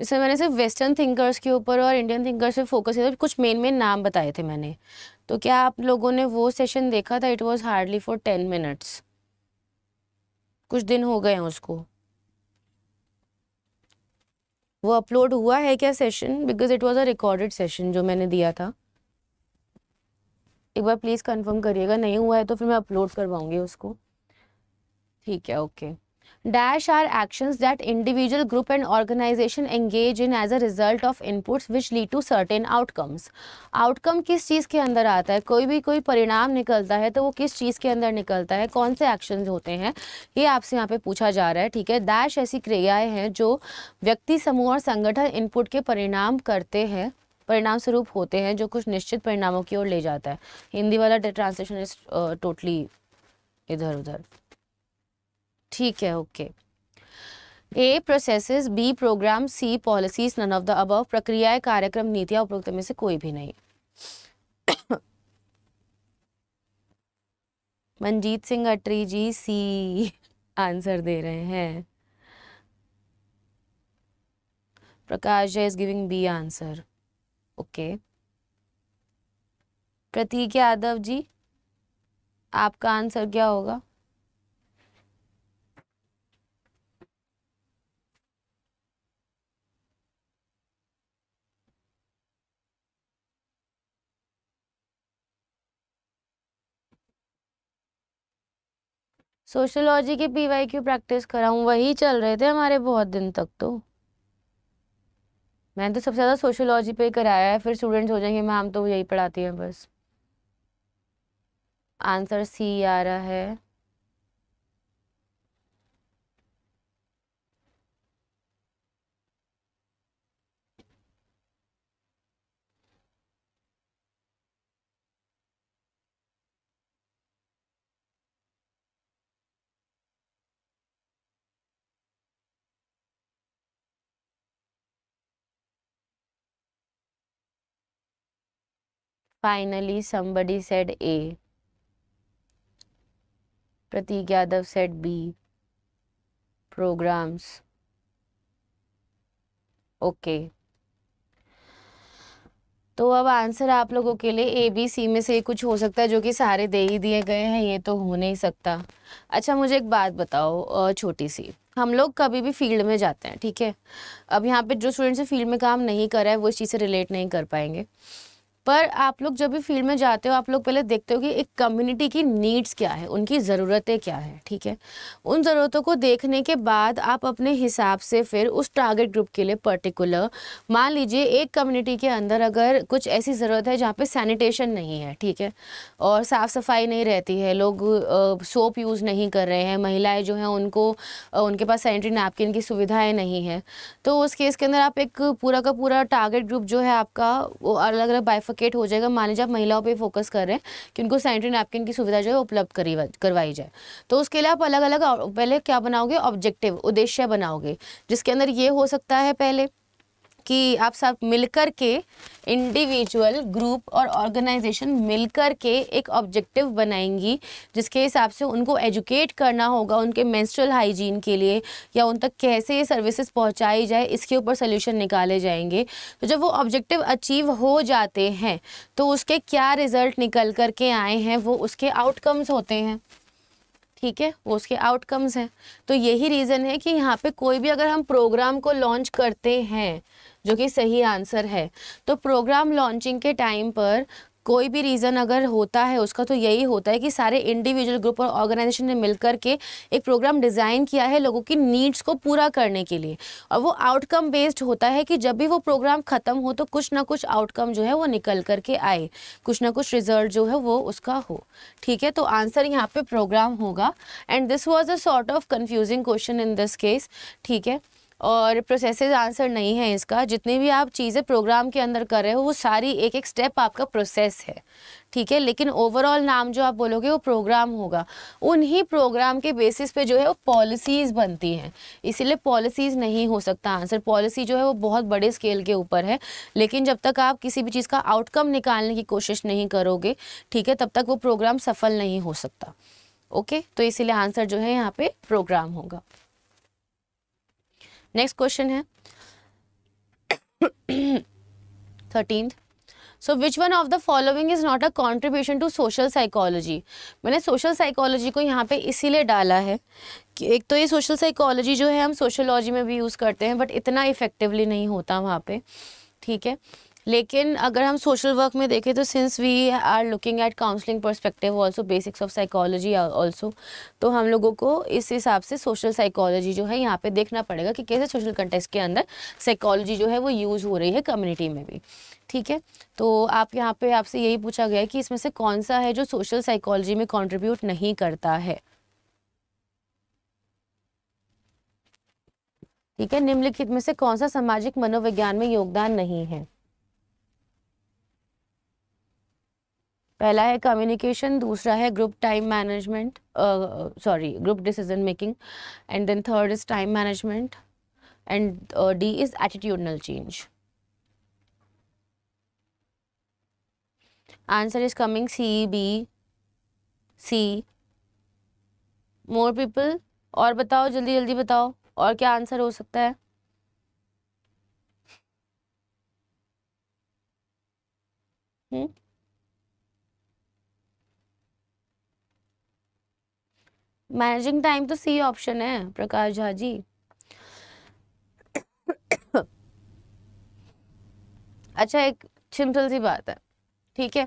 Speaker 1: जिसमें मैंने सिर्फ वेस्टर्न थिंकर्स के ऊपर और इंडियन थिंकर्स पे फोकस किया था कुछ मेन मेन नाम बताए थे मैंने तो क्या आप लोगों ने वो सेशन देखा था it was hardly for ten minutes कुछ दिन हो गए हैं उसको वो अपलोड हुआ है क्या session because it was a recorded session जो मैंने दिया था एक बार प्लीज़ कंफर्म करिएगा नहीं हुआ है तो फिर मैं अपलोड करवाऊंगी उसको ठीक है okay dash are actions that individual group and organization engage in as a result of inputs which lead to certain outcomes outcome किस चीज़ के अंदर आता है कोई भी कोई परिणाम निकलता है तो वो किस चीज़ के अंदर निकलता है कौन से एक्शन होते हैं ये आपसे यहाँ पे पूछा जा रहा है ठीक है डैश ऐसी क्रियाएँ हैं जो व्यक्ति समूह और संगठन इनपुट के परिणाम करते हैं परिणाम स्वरूप होते हैं जो कुछ निश्चित परिणामों की ओर ले जाता है हिंदी वाला ट्रांसलेशन इज टोटली इधर उधर ठीक है okay A processes B program C policies none of the अब प्रक्रियाएं कार्यक्रम नीतियां उपरोक्त में से कोई भी नहीं (coughs) मनजीत सिंह अटरी जी सी आंसर दे रहे हैं Prakash Jha is giving B answer okay Prateek Yadav ji आपका आंसर क्या होगा सोशोलॉजी के पी वाई क्यू प्रैक्टिस कराऊँ वही चल रहे थे हमारे बहुत दिन तक तो मैंने तो सबसे ज़्यादा सोशोलॉजी पे कराया है फिर स्टूडेंट्स हो जाएंगे मैम तो यही पढ़ाती हैं बस आंसर सी आ रहा है Finally, somebody said A. Pratik Yadav said B. Programs. Okay okay. तो अब आंसर आप लोगों के लिए ए बी सी में से कुछ हो सकता है जो कि सारे दे ही दिए गए हैं ये तो हो नहीं सकता अच्छा मुझे एक बात बताओ छोटी सी हम लोग कभी भी फील्ड में जाते हैं ठीक है अब यहाँ पे जो स्टूडेंट्स फील्ड में काम नहीं कर रहा है वो इस चीज़ से रिलेट नहीं कर पाएंगे पर आप लोग जब भी फील्ड में जाते हो आप लोग पहले देखते हो कि एक कम्युनिटी की नीड्स क्या है उनकी ज़रूरतें क्या है ठीक है उन ज़रूरतों को देखने के बाद आप अपने हिसाब से फिर उस टारगेट ग्रुप के लिए पर्टिकुलर मान लीजिए एक कम्युनिटी के अंदर अगर कुछ ऐसी ज़रूरत है जहाँ पे सैनिटेशन नहीं है ठीक है और साफ़ सफाई नहीं रहती है लोग सोप यूज़ नहीं कर रहे हैं महिलाएँ जो हैं उनको उनके पास सैनिटरी नैपकिन की सुविधाएँ नहीं हैं तो उस केस के अंदर आप एक पूरा का पूरा टारगेट ग्रुप जो है आपका वो अलग अलग बाइफ सफोकेट हो जाएगा मान लीजिए आप महिलाओं पर फोकस कर रहे हैं कि उनको सैनिटरी नैपकिन की सुविधा जो है उपलब्ध करवाई जाए तो उसके लिए आप अलग अलग पहले क्या बनाओगे ऑब्जेक्टिव उद्देश्य बनाओगे जिसके अंदर ये हो सकता है पहले कि आप सब मिलकर के इंडिविजुअल ग्रुप और ऑर्गेनाइजेशन मिलकर के एक ऑब्जेक्टिव बनाएंगी जिसके हिसाब से उनको एजुकेट करना होगा उनके मेंस्ट्रुअल हाइजीन के लिए या उन तक कैसे ये सर्विसेज पहुंचाई जाए इसके ऊपर सोल्यूशन निकाले जाएंगे तो जब वो ऑब्जेक्टिव अचीव हो जाते हैं तो उसके क्या रिज़ल्ट निकल कर के आए हैं वो उसके आउटकम्स होते हैं ठीक है वो उसके आउटकम्स हैं तो यही रीज़न है कि यहाँ पे कोई भी अगर हम प्रोग्राम को लॉन्च करते हैं जो कि सही आंसर है तो प्रोग्राम लॉन्चिंग के टाइम पर कोई भी रीज़न अगर होता है उसका तो यही होता है कि सारे इंडिविजुअल ग्रुप और ऑर्गेनाइजेशन ने मिलकर के एक प्रोग्राम डिज़ाइन किया है लोगों की नीड्स को पूरा करने के लिए और वो आउटकम बेस्ड होता है कि जब भी वो प्रोग्राम ख़त्म हो तो कुछ ना कुछ आउटकम जो है वो निकल कर के आए कुछ ना कुछ रिजल्ट जो है वो उसका हो ठीक है तो आंसर यहाँ पर प्रोग्राम होगा and this was a sort of confusing question in this case ठीक है और प्रोसेसेस आंसर नहीं है इसका जितनी भी आप चीज़ें प्रोग्राम के अंदर कर रहे हो वो सारी एक एक स्टेप आपका प्रोसेस है ठीक है लेकिन ओवरऑल नाम जो आप बोलोगे वो प्रोग्राम होगा उन्हीं प्रोग्राम के बेसिस पे जो है वो पॉलिसीज़ बनती हैं इसीलिए पॉलिसीज़ नहीं हो सकता आंसर पॉलिसी जो है वो बहुत बड़े स्केल के ऊपर है लेकिन जब तक आप किसी भी चीज़ का आउटकम निकालने की कोशिश नहीं करोगे ठीक है तब तक वो प्रोग्राम सफल नहीं हो सकता ओके तो इसीलिए आंसर जो है यहाँ पर प्रोग्राम होगा next question is thirteen so which one of the following is not a contribution to social psychology मैंने सोशल साइकोलॉजी को यहाँ पे इसीलिए डाला है कि एक तो ये सोशल साइकोलॉजी जो है हम सोशोलॉजी में भी यूज़ करते हैं बट इतना इफ़ेक्टिवली नहीं होता वहाँ पे ठीक है लेकिन अगर हम सोशल वर्क में देखें तो since we are looking at counselling perspective also basics of psychology also तो हम लोगों को इस हिसाब से सोशल साइकोलॉजी जो है यहाँ पे देखना पड़ेगा कि कैसे सोशल कंटेक्स के अंदर साइकोलॉजी जो है वो यूज़ हो रही है कम्युनिटी में भी ठीक है तो आप यहाँ पे आपसे यही पूछा गया है कि इसमें से कौन सा है जो सोशल साइकोलॉजी में कॉन्ट्रीब्यूट नहीं करता है ठीक है निम्नलिखित में से कौन सा सामाजिक मनोविज्ञान में योगदान नहीं है पहला है कम्युनिकेशन दूसरा है group time management sorry group decision making and then third is time management and D is attitudinal change answer is coming C B C more people और बताओ जल्दी जल्दी बताओ और क्या आंसर हो सकता है हुँ? हम्म? मैनेजिंग टाइम तो सी ऑप्शन है प्रकाश झा जी अच्छा एक सिंपल सी बात है ठीक है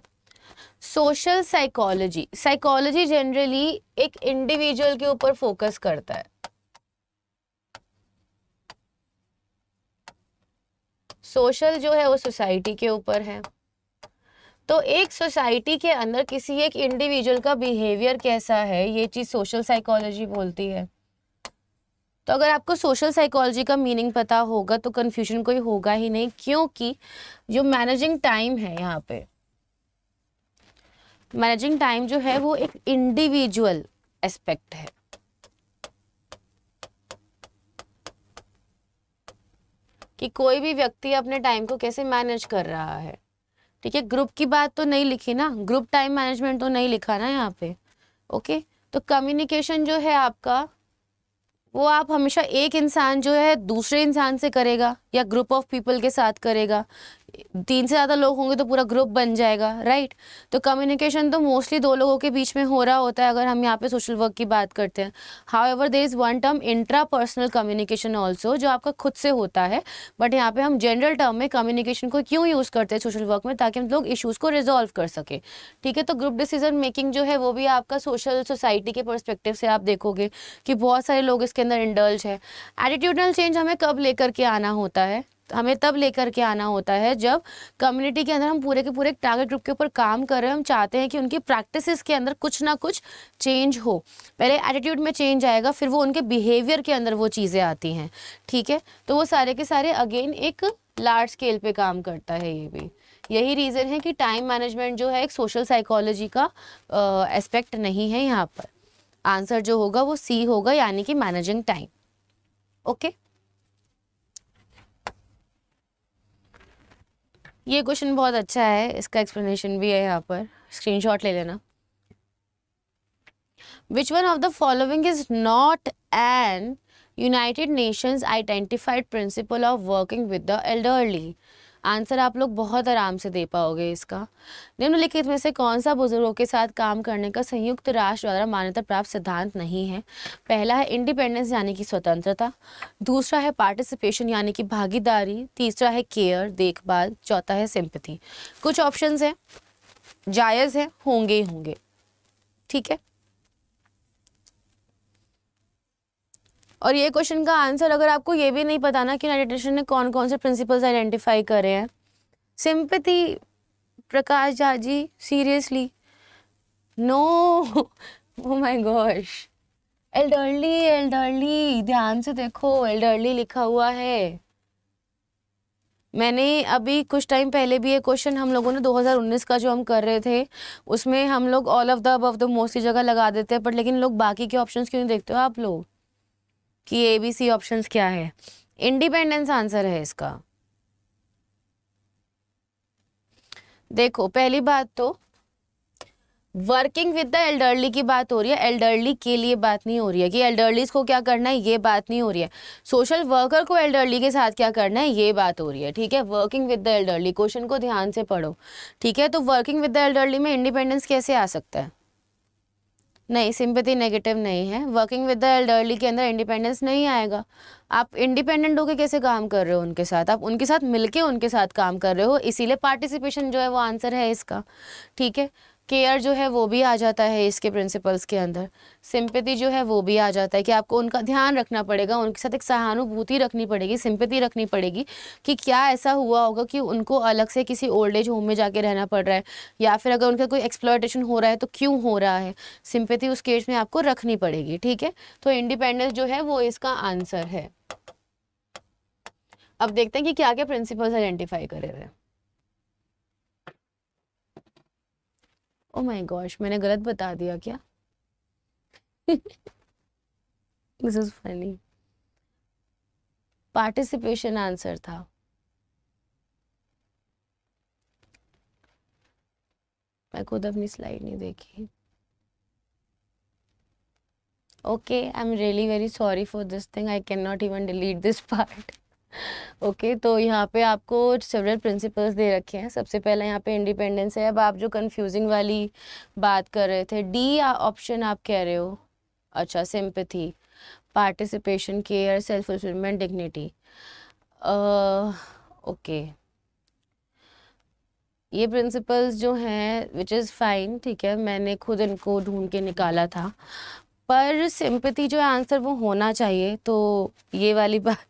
Speaker 1: सोशल साइकोलॉजी साइकोलॉजी जनरली एक इंडिविजुअल के ऊपर फोकस करता है सोशल जो है वो सोसाइटी के ऊपर है तो एक सोसाइटी के अंदर किसी एक इंडिविजुअल का बिहेवियर कैसा है ये चीज़ सोशल साइकोलॉजी बोलती है तो अगर आपको सोशल साइकोलॉजी का मीनिंग पता होगा तो कन्फ्यूजन कोई होगा ही नहीं क्योंकि जो मैनेजिंग टाइम है यहाँ पे मैनेजिंग टाइम जो है वो एक इंडिविजुअल एस्पेक्ट है कि कोई भी व्यक्ति अपने टाइम को कैसे मैनेज कर रहा है ठीक है ग्रुप की बात तो नहीं लिखी ना ग्रुप टाइम मैनेजमेंट तो नहीं लिखा ना यहाँ पे ओके तो कम्युनिकेशन जो है आपका वो आप हमेशा एक इंसान जो है दूसरे इंसान से करेगा या ग्रुप ऑफ पीपल के साथ करेगा तीन से ज़्यादा लोग होंगे तो पूरा ग्रुप बन जाएगा राइट तो कम्युनिकेशन तो मोस्टली दो लोगों के बीच में हो रहा होता है अगर हम यहाँ पे सोशल वर्क की बात करते हैं however there is one term intrapersonal communication also जो आपका खुद से होता है बट यहाँ पे हम जनरल टर्म में कम्युनिकेशन को क्यों यूज़ करते हैं सोशल वर्क में ताकि हम लोग इशूज़ को रिजॉल्व कर सकें ठीक है तो ग्रुप डिसीजन मेकिंग जो है वो भी आपका सोशल सोसाइटी के परस्पेक्टिव से आप देखोगे कि बहुत सारे लोग इसके अंदर इंडल्ज है एटीट्यूडनल चेंज हमें कब लेकर के आना होता है हमें तब लेकर के आना होता है जब कम्युनिटी के अंदर हम पूरे के पूरे टारगेट ग्रुप के ऊपर काम कर रहे हैं हम चाहते हैं कि उनकी प्रैक्टिसेस के अंदर कुछ ना कुछ चेंज हो पहले एटीट्यूड में चेंज आएगा फिर वो उनके बिहेवियर के अंदर वो चीज़ें आती हैं ठीक है तो वो सारे के सारे अगेन एक लार्ज स्केल पे काम करता है ये भी यही रीज़न है कि टाइम मैनेजमेंट जो है एक सोशल साइकोलॉजी का एस्पेक्ट नहीं है यहाँ पर आंसर जो होगा वो सी होगा यानी कि मैनेजिंग टाइम ओके ये क्वेश्चन बहुत अच्छा है इसका एक्सप्लेनेशन भी है यहाँ पर स्क्रीनशॉट ले लेना which one of the following is not an United Nations identified principle of working with the elderly answer आप लोग बहुत आराम से दे पाओगे इसका निम्नलिखित में से कौन सा बुजुर्गों के साथ काम करने का संयुक्त राष्ट्र द्वारा मान्यता प्राप्त सिद्धांत नहीं है पहला है इंडिपेंडेंस यानी कि स्वतंत्रता दूसरा है पार्टिसिपेशन यानी कि भागीदारी तीसरा है केयर देखभाल चौथा है सिंपथी कुछ ऑप्शन हैं जायज़ हैं होंगे ही होंगे ठीक है और ये क्वेश्चन का आंसर अगर आपको ये भी नहीं पता ना कि यूनाइटेड नेशन ने कौन कौन से प्रिंसिपल्स आइडेंटिफाई करे हैं sympathy Prakash Jha ji seriously no oh my gosh elderly elderly ध्यान से देखो एल्डरली लिखा हुआ है मैंने अभी कुछ टाइम पहले भी ये क्वेश्चन हम लोगों ने 2019 का जो हम कर रहे थे उसमें हम लोग ऑल ऑफ द अब द मोस्ट जगह लगा देते हैं बट लेकिन लोग बाकी के ऑप्शंस क्यों नहीं देखते हो आप लोग कि ए बी सी ऑप्शन क्या है इंडिपेंडेंस आंसर है इसका देखो पहली बात तो वर्किंग विद द एल्डरली की बात हो रही है एल्डरली के लिए बात नहीं हो रही है कि एल्डरलीज को क्या करना है ये बात नहीं हो रही है सोशल वर्कर को एल्डरली के साथ क्या करना है ये बात हो रही है ठीक है working with the elderly question को ध्यान से पढ़ो ठीक है तो वर्किंग विद द एल्डरली में इंडिपेंडेंस कैसे आ सकता है नहीं सिंपथी नेगेटिव नहीं है वर्किंग विद द एल्डरली के अंदर इंडिपेंडेंस नहीं आएगा आप इंडिपेंडेंट होकर कैसे काम कर रहे हो उनके साथ आप उनके साथ मिलके उनके साथ काम कर रहे हो इसीलिए पार्टिसिपेशन जो है वो आंसर है इसका ठीक है केयर जो है वो भी आ जाता है इसके प्रिंसिपल्स के अंदर सिंपति जो है वो भी आ जाता है कि आपको उनका ध्यान रखना पड़ेगा उनके साथ एक सहानुभूति रखनी पड़ेगी सिंपति रखनी पड़ेगी कि क्या ऐसा हुआ होगा कि उनको अलग से किसी ओल्ड एज होम में जाके रहना पड़ रहा है या फिर अगर उनका कोई एक्सप्लोटेशन हो रहा है तो क्यों हो रहा है सिंपति उस केस में आपको रखनी पड़ेगी ठीक है तो इंडिपेंडेंस जो है वो इसका आंसर है अब देखते हैं कि क्या क्या प्रिंसिपल्स आइडेंटिफाई करे हुए हैं ओ माय गॉश मैंने गलत बता दिया क्या this is funny participation answer था मैं खुद अपनी स्लाइड नहीं देखी okay I am really very sorry for this thing I can not even delete this part okay okay, तो यहाँ पे आपको सेवरल प्रिंसिपल्स दे रखे हैं सबसे पहले यहाँ पे इंडिपेंडेंस है अब आप जो कंफ्यूजिंग वाली बात कर रहे थे डी ऑप्शन आप कह रहे हो अच्छा sympathy participation care self fulfilment dignity okay ये प्रिंसिपल्स जो हैं विच इज़ फाइन ठीक है मैंने खुद इनको ढूंढ के निकाला था पर सिंपथी जो आंसर वो होना चाहिए तो ये वाली बात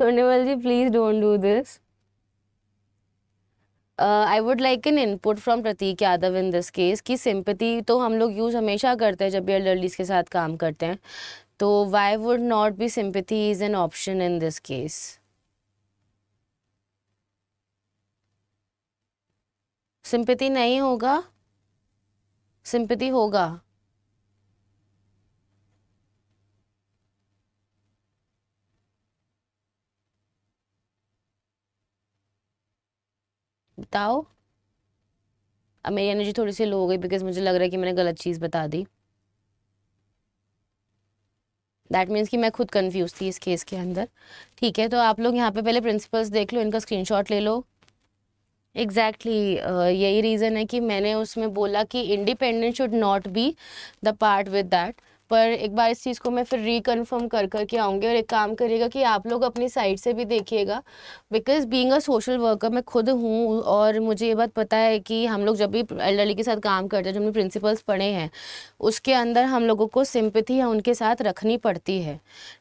Speaker 1: Swarnimal ji, please don't do this. I would like an input from Prateek Yadav in this case कि सिंपति तो हम लोग यूज़ हमेशा करते हैं जब भी एल्डरलीज के साथ काम करते हैं तो why would not be sympathy is an option in this case sympathy नहीं होगा सिंपति होगा बताओ अब मेरी एनर्जी थोड़ी सी लो हो गई बिकॉज मुझे लग रहा है कि मैंने गलत चीज़ बता दी दैट मीन्स कि मैं खुद कन्फ्यूज थी इस केस के अंदर ठीक है तो आप लोग यहाँ पे पहले प्रिंसिपल्स देख लो इनका स्क्रीनशॉट ले लो एग्जैक्टली exactly, uh, यही रीज़न है कि मैंने उसमें बोला कि independence should not be the part with that पर एक बार इस चीज़ को मैं फिर रिकन्फर्म कर कर के आऊँगी और एक काम करिएगा कि आप लोग अपनी साइड से भी देखिएगा because being a social worker मैं खुद हूँ और मुझे ये बात पता है कि हम लोग जब भी एल्डरली के साथ काम करते हैं जो हमने प्रिंसिपल्स पढ़े हैं उसके अंदर हम लोगों को सिम्पथी उनके साथ रखनी पड़ती है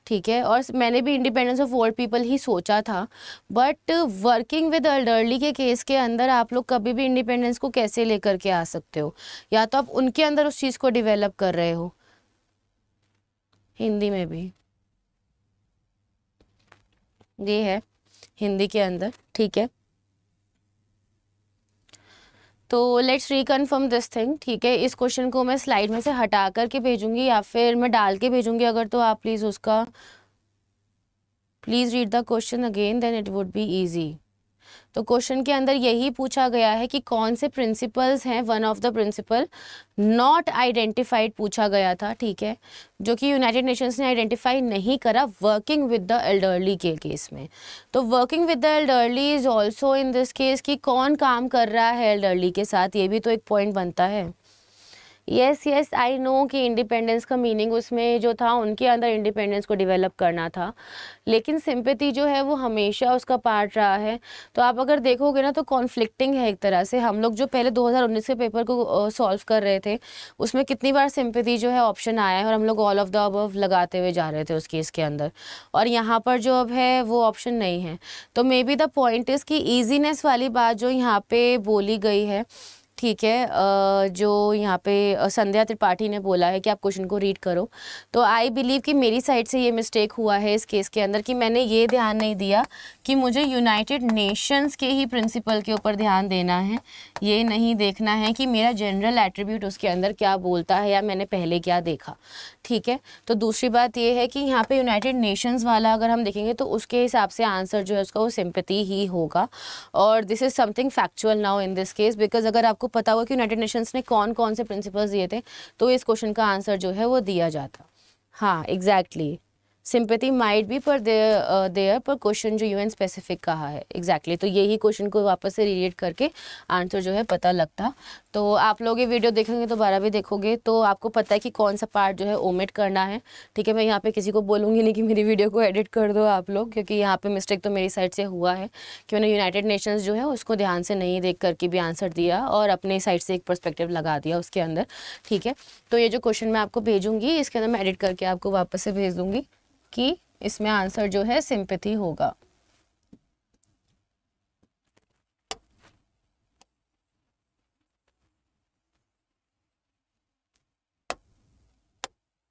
Speaker 1: ठीक है और मैंने भी इंडिपेंडेंस ऑफ ओल्ड पीपल ही सोचा था बट वर्किंग विद एल्डरली के केस के अंदर आप लोग कभी भी इंडिपेंडेंस को कैसे लेकर के आ सकते हो या तो आप उनके अंदर उस चीज़ को डिवेलप कर रहे हो हिंदी में भी ये है हिंदी के अंदर ठीक है तो लेट्स रिकनफर्म दिस थिंग ठीक है इस क्वेश्चन को मैं स्लाइड में से हटा करके भेजूंगी या फिर मैं डाल के भेजूंगी अगर तो आप प्लीज़ उसका please read the question again then it would be easy तो क्वेश्चन के अंदर यही पूछा गया है कि कौन से प्रिंसिपल्स हैं one of the principle not identified पूछा गया था ठीक है जो कि यूनाइटेड नेशंस ने आइडेंटिफाई नहीं करा वर्किंग विद द एल्डरली के केस में तो working with the elderly is also in this case कि कौन काम कर रहा है एल्डरली के साथ ये भी तो एक पॉइंट बनता है येस येस आई नो कि इंडिपेंडेंस का मीनिंग उसमें जो था उनके अंदर इंडिपेंडेंस को डेवलप करना था लेकिन सिंपति जो है वो हमेशा उसका पार्ट रहा है तो आप अगर देखोगे ना तो कॉन्फ्लिक्टिंग है एक तरह से हम लोग जो पहले 2019 के पेपर को सॉल्व कर रहे थे उसमें कितनी बार सिंपति जो है ऑप्शन आया है और हम लोग ऑल ऑफ द अब लगाते हुए जा रहे थे उस केस के अंदर और यहाँ पर जो अब है वो ऑप्शन नहीं है तो maybe the point is कि ईजीनेस वाली बात जो यहाँ पर बोली गई है ठीक है जो यहाँ पे संध्या त्रिपाठी ने बोला है कि आप क्वेश्चन को रीड करो तो आई बिलीव कि मेरी साइड से ये मिस्टेक हुआ है इस केस के अंदर कि मैंने ये ध्यान नहीं दिया कि मुझे यूनाइटेड नेशंस के ही प्रिंसिपल के ऊपर ध्यान देना है ये नहीं देखना है कि मेरा जनरल एट्रीब्यूट उसके अंदर क्या बोलता है या मैंने पहले क्या देखा ठीक है तो दूसरी बात ये है कि यहाँ पर यूनाइटेड नेशन्स वाला अगर हम देखेंगे तो उसके हिसाब से आंसर जो है उसका वो सिंपति ही होगा और this is something factual now in this case because अगर आपको पता होगा कि यूनाइटेड नेशंस ने कौन कौन से प्रिंसिपल्स दिए थे तो इस क्वेश्चन का आंसर जो है वो दिया जाता हाँ एग्जैक्टली exactly. सिंपथी माइट भी पर देयर पर क्वेश्चन जो यूएन स्पेसिफिक कहा है एग्जैक्टली exactly. तो यही क्वेश्चन को वापस से रीड करके आंसर जो है पता लगता तो आप लोग ये वीडियो देखेंगे तो भी देखोगे तो आपको पता है कि कौन सा पार्ट जो है ओमिट करना है ठीक है मैं यहाँ पे किसी को बोलूँगी नहीं कि मेरी वीडियो को एडिट कर दो आप लोग क्योंकि यहाँ पे मिस्टेक तो मेरी साइड से हुआ है कि मैंने यूनाइटेड नेशंस जो है उसको ध्यान से नहीं देख करके भी आंसर दिया और अपने साइड से एक परस्पेक्टिव लगा दिया उसके अंदर ठीक है तो ये जो क्वेश्चन मैं आपको भेजूँगी इसके अंदर मैं एडिट करके आपको वापस से भेज दूँगी कि इसमें आंसर जो है सिंपथी होगा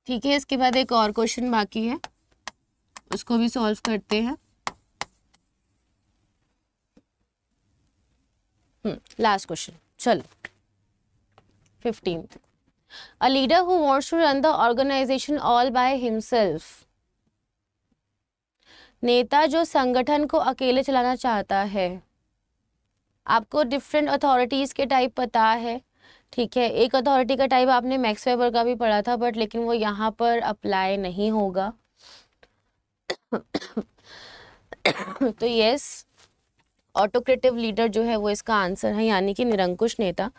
Speaker 1: ठीक है इसके बाद एक और क्वेश्चन बाकी है उसको भी सॉल्व करते हैं लास्ट हम्म, क्वेश्चन चलो fifteenth a leader who wants to run the organization all by himself नेता जो संगठन को अकेले चलाना चाहता है आपको डिफरेंट अथॉरिटीज़ के टाइप पता है ठीक है एक अथॉरिटी का टाइप आपने मैक्स वेबर का भी पढ़ा था बट लेकिन वो यहाँ पर अप्लाई नहीं होगा तो यस ऑटोक्रेटिव लीडर जो है वो इसका आंसर है यानी कि निरंकुश नेता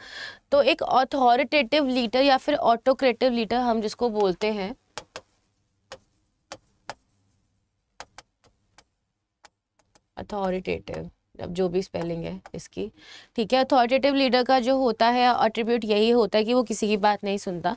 Speaker 1: तो एक ऑथोरिटेटिव लीडर या फिर ऑटोक्रेटिव लीडर हम जिसको बोलते हैं अथॉरिटेटिव अब जो भी स्पेलिंग है इसकी ठीक है अथॉरिटेटिव लीडर का जो होता है अट्रीब्यूट यही होता है कि वो किसी की बात नहीं सुनता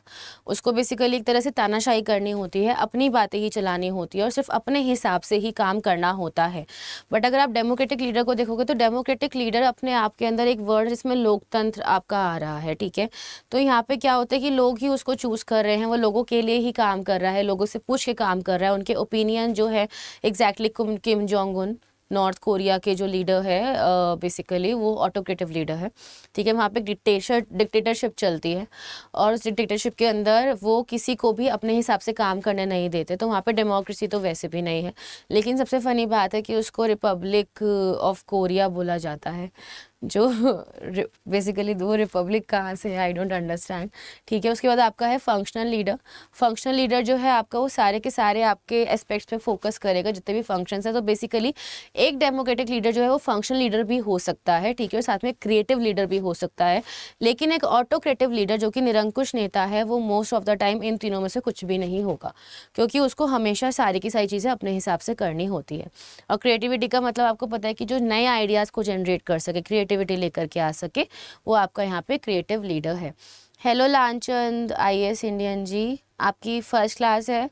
Speaker 1: उसको बेसिकली एक तरह से तानाशाही करनी होती है अपनी बातें ही चलानी होती है और सिर्फ अपने हिसाब से ही काम करना होता है बट अगर आप डेमोक्रेटिक लीडर को देखोगे तो डेमोक्रेटिक लीडर अपने आप के अंदर एक वर्ड जिसमें लोकतंत्र आपका आ रहा है ठीक है तो यहाँ पर क्या होता है कि लोग ही उसको चूज़ कर रहे हैं वो लोगों के लिए ही काम कर रहा है लोगों से पूछ के काम कर रहा है उनके ओपिनियन जो है exactly Kim Jong Un North Korea के जो लीडर है बेसिकली वो ऑटोक्रेटिव लीडर है ठीक है वहाँ पे डिक्टेटर डिक्टेटरशिप चलती है और उस डिक्टेटरशिप के अंदर वो किसी को भी अपने हिसाब से काम करने नहीं देते तो वहाँ पे डेमोक्रेसी तो वैसे भी नहीं है लेकिन सबसे फ़नी बात है कि उसको रिपब्लिक ऑफ कोरिया बोला जाता है जो बेसिकली दो रिपब्लिक कहाँ से है आई डोंट अंडरस्टैंड ठीक है उसके बाद आपका है फंक्शनल लीडर फंक्शनल लीडर जो है आपका वो सारे के सारे आपके एस्पेक्ट्स पे फोकस करेगा जितने भी फंक्शंस हैं तो बेसिकली एक डेमोक्रेटिक लीडर जो है वो फंक्शनल लीडर भी हो सकता है ठीक है और साथ में क्रिएटिव लीडर भी हो सकता है लेकिन एक ऑटोक्रेटिव लीडर जो कि निरंकुश नेता है वो मोस्ट ऑफ द टाइम इन तीनों में से कुछ भी नहीं होगा क्योंकि उसको हमेशा सारी की सारी चीज़ें अपने हिसाब से करनी होती है और क्रिएटिविटी का मतलब आपको पता है कि जो नए आइडियाज़ को जनरेट कर सके क्रिएटिव क्रिएटिविटी लेकर के आ सके वो आपका यहाँ पे क्रिएटिव लीडर है hello Lalchand S Indian ji आपकी फ़र्स्ट क्लास है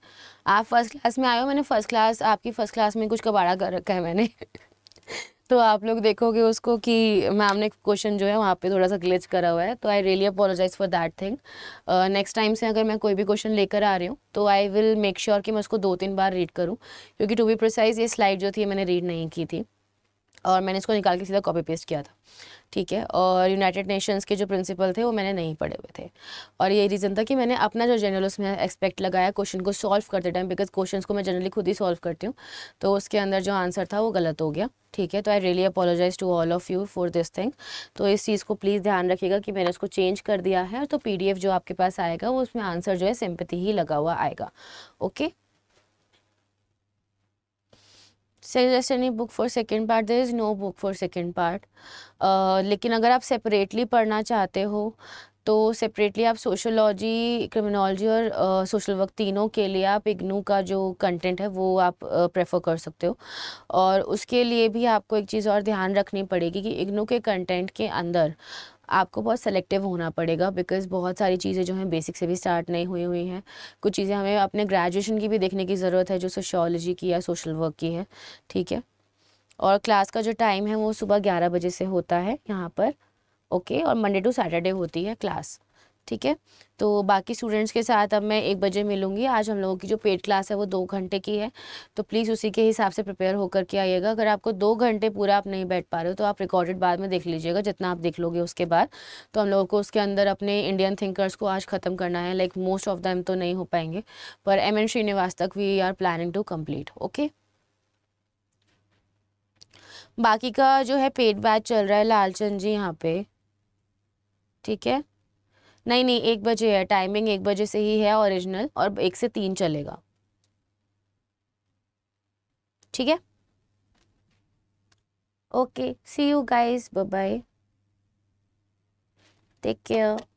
Speaker 1: आप फर्स्ट क्लास में आए हो मैंने फ़र्स्ट क्लास आपकी फ़र्स्ट क्लास में कुछ कबाड़ा कर रखा है मैंने (laughs) तो आप लोग देखोगे उसको कि मैम ने क्वेश्चन जो है वहाँ पे थोड़ा सा ग्लिच करा हुआ है तो I really apologize for that thing next time से अगर मैं कोई भी क्वेश्चन लेकर आ रही हूँ तो आई विल मेक श्योर कि मैं उसको दो तीन बार रीड करूँ क्योंकि टू बी प्रोसाइज ये स्लाइड जो थी मैंने रीड नहीं की थी और मैंने इसको निकाल के सीधा कॉपी पेस्ट किया था ठीक है और यूनाइटेड नेशंस के जो प्रिंसिपल थे वो मैंने नहीं पढ़े हुए थे और ये रीज़न था कि मैंने अपना जो जनरल उसमें एक्सपेक्ट लगाया क्वेश्चन को सॉल्व करते टाइम बिकॉज क्वेश्चन को मैं जनरली खुद ही सॉल्व करती हूँ तो उसके अंदर जो आंसर था वो गलत हो गया ठीक है तो I really apologize to all of you for this thing तो इस चीज़ को प्लीज़ ध्यान रखिएगा कि मैंने उसको चेंज कर दिया है तो पी जो आपके पास आएगा वो उसमें आंसर जो है सिम्पति ही लगा हुआ आएगा okay suggest any book for second part there is no book for second part लेकिन अगर आप सेपरेटली पढ़ना चाहते हो तो सेपरेटली आप सोशोलॉजी क्रिमिनोलॉजी और सोशल uh, वर्क तीनों के लिए आप इग्नू का जो कंटेंट है वो आप प्रेफर uh, कर सकते हो और उसके लिए भी आपको एक चीज़ और ध्यान रखनी पड़ेगी कि इग्नू के कंटेंट के अंदर आपको बहुत सेलेक्टिव होना पड़ेगा बिकॉज बहुत सारी चीज़ें जो हैं बेसिक से भी स्टार्ट नहीं हुई हुई हैं कुछ चीज़ें हमें अपने ग्रेजुएशन की भी देखने की ज़रूरत है जो सोशोलॉजी की या सोशल वर्क की है ठीक है और क्लास का जो टाइम है वो सुबह ग्यारह बजे से होता है यहाँ पर ओके और मंडे टू सैटरडे होती है क्लास ठीक है तो बाकी स्टूडेंट्स के साथ अब मैं एक बजे मिलूंगी आज हम लोगों की जो पेड क्लास है वो दो घंटे की है तो प्लीज़ उसी के हिसाब से प्रिपेयर होकर के आइएगा अगर आपको दो घंटे पूरा आप नहीं बैठ पा रहे हो तो आप रिकॉर्डेड बाद में देख लीजिएगा जितना आप देख लोगे उसके बाद तो हम लोगों को उसके अंदर अपने इंडियन थिंकर्स को आज ख़त्म करना है लाइक मोस्ट ऑफ दैम तो नहीं हो पाएंगे पर एम एन श्रीनिवास तक we are planning to complete okay बाकी का जो है पेड बैच चल रहा है लालचंद जी यहाँ पे ठीक है नहीं नहीं एक बजे है टाइमिंग एक बजे से ही है ओरिजिनल और एक से तीन चलेगा ठीक है okay see you guys bye bye take care